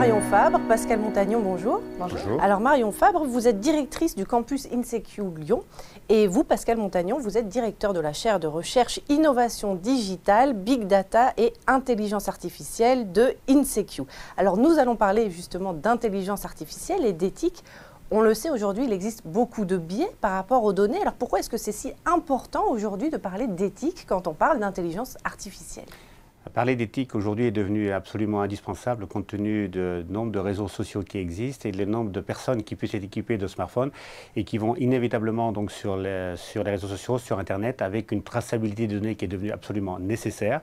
Marion Fabre, Pascal Montagnon, bonjour. bonjour. Alors Marion Fabre, vous êtes directrice du campus INSECU Lyon et vous, Pascal Montagnon, vous êtes directeur de la chaire de recherche innovation digitale, big data et intelligence artificielle de INSECU. Alors nous allons parler justement d'intelligence artificielle et d'éthique. On le sait aujourd'hui, il existe beaucoup de biais par rapport aux données. Alors pourquoi est-ce que c'est si important aujourd'hui de parler d'éthique quand on parle d'intelligence artificielle Parler d'éthique aujourd'hui est devenu absolument indispensable compte tenu du nombre de réseaux sociaux qui existent et du nombre de personnes qui puissent être équipées de smartphones et qui vont inévitablement donc sur les, sur les réseaux sociaux, sur Internet, avec une traçabilité des données qui est devenue absolument nécessaire.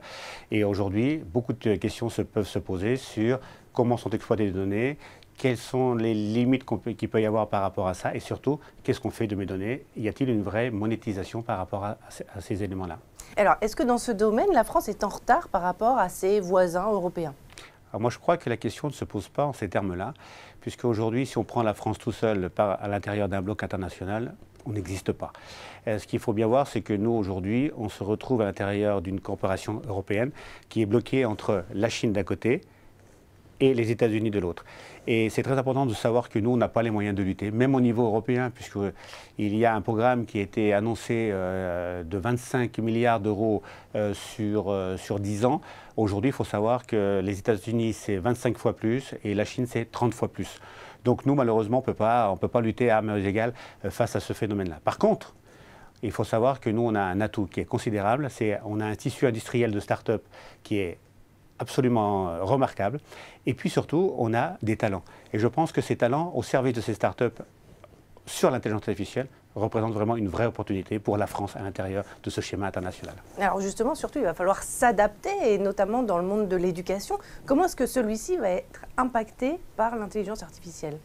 Et aujourd'hui, beaucoup de questions se, peuvent se poser sur comment sont exploitées les données, quelles sont les limites qu'il peut y avoir par rapport à ça et surtout, qu'est-ce qu'on fait de mes données Y a-t-il une vraie monétisation par rapport à, ces éléments-là Alors, est-ce que dans ce domaine, la France est en retard par rapport à ses voisins européens alors moi, je crois que la question ne se pose pas en ces termes-là, puisque aujourd'hui, si on prend la France tout seul à l'intérieur d'un bloc international, on n'existe pas. Euh, ce qu'il faut bien voir, c'est que nous, aujourd'hui, on se retrouve à l'intérieur d'une corporation européenne qui est bloquée entre la Chine d'un côté, et les États-Unis de l'autre. Et c'est très important de savoir que nous, on n'a pas les moyens de lutter, même au niveau européen, puisqu'il euh, y a un programme qui a été annoncé euh, de 25 milliards d'euros euh, sur, sur 10 ans. Aujourd'hui, il faut savoir que les États-Unis, c'est 25 fois plus et la Chine, c'est 30 fois plus. Donc nous, malheureusement, on ne peut pas lutter à armes égales face à ce phénomène-là. Par contre, il faut savoir que nous, on a un atout qui est considérable, c'est on a un tissu industriel de start-up qui est absolument euh, remarquable. Et puis surtout, on a des talents. Et je pense que ces talents, au service de ces startups sur l'intelligence artificielle, représentent vraiment une vraie opportunité pour la France à l'intérieur de ce schéma international. Alors justement, surtout, il va falloir s'adapter, et notamment dans le monde de l'éducation. Comment est-ce que celui-ci va être impacté par l'intelligence artificielle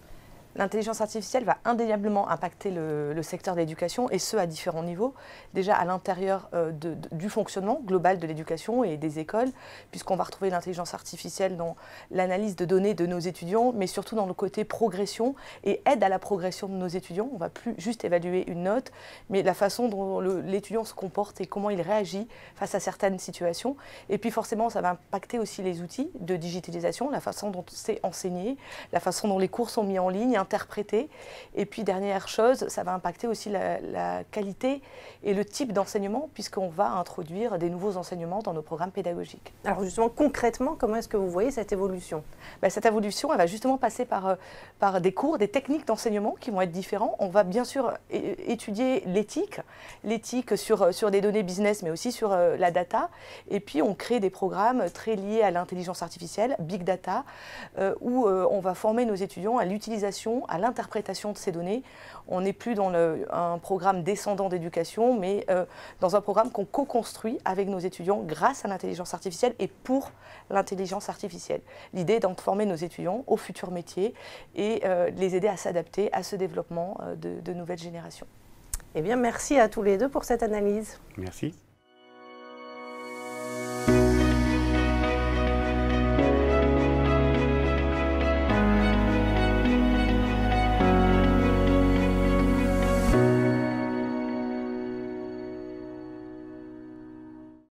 L'intelligence artificielle va indéniablement impacter le, secteur de l'éducation et ce à différents niveaux. Déjà à l'intérieur euh, du fonctionnement global de l'éducation et des écoles, puisqu'on va retrouver l'intelligence artificielle dans l'analyse de données de nos étudiants, mais surtout dans le côté progression et aide à la progression de nos étudiants. On ne va plus juste évaluer une note, mais la façon dont l'étudiant se comporte et comment il réagit face à certaines situations. Et puis forcément, ça va impacter aussi les outils de digitalisation, la façon dont c'est enseigné, la façon dont les cours sont mis en ligne interpréter Et puis, dernière chose, ça va impacter aussi la, qualité et le type d'enseignement, puisqu'on va introduire des nouveaux enseignements dans nos programmes pédagogiques. Alors justement, concrètement, comment est-ce que vous voyez cette évolution ben, Cette évolution, elle va justement passer par, euh, par des cours, des techniques d'enseignement qui vont être différents. On va bien sûr étudier l'éthique, l'éthique sur, euh, sur des données business, mais aussi sur euh, la data. Et puis, on crée des programmes très liés à l'intelligence artificielle, big data, où on va former nos étudiants à l'utilisation à l'interprétation de ces données. On n'est plus dans un programme descendant d'éducation, mais euh, dans un programme qu'on co-construit avec nos étudiants grâce à l'intelligence artificielle et pour l'intelligence artificielle. L'idée est de former nos étudiants au futur métier et euh, les aider à s'adapter à ce développement euh, de, de nouvelles générations. Eh bien, merci à tous les deux pour cette analyse. Merci.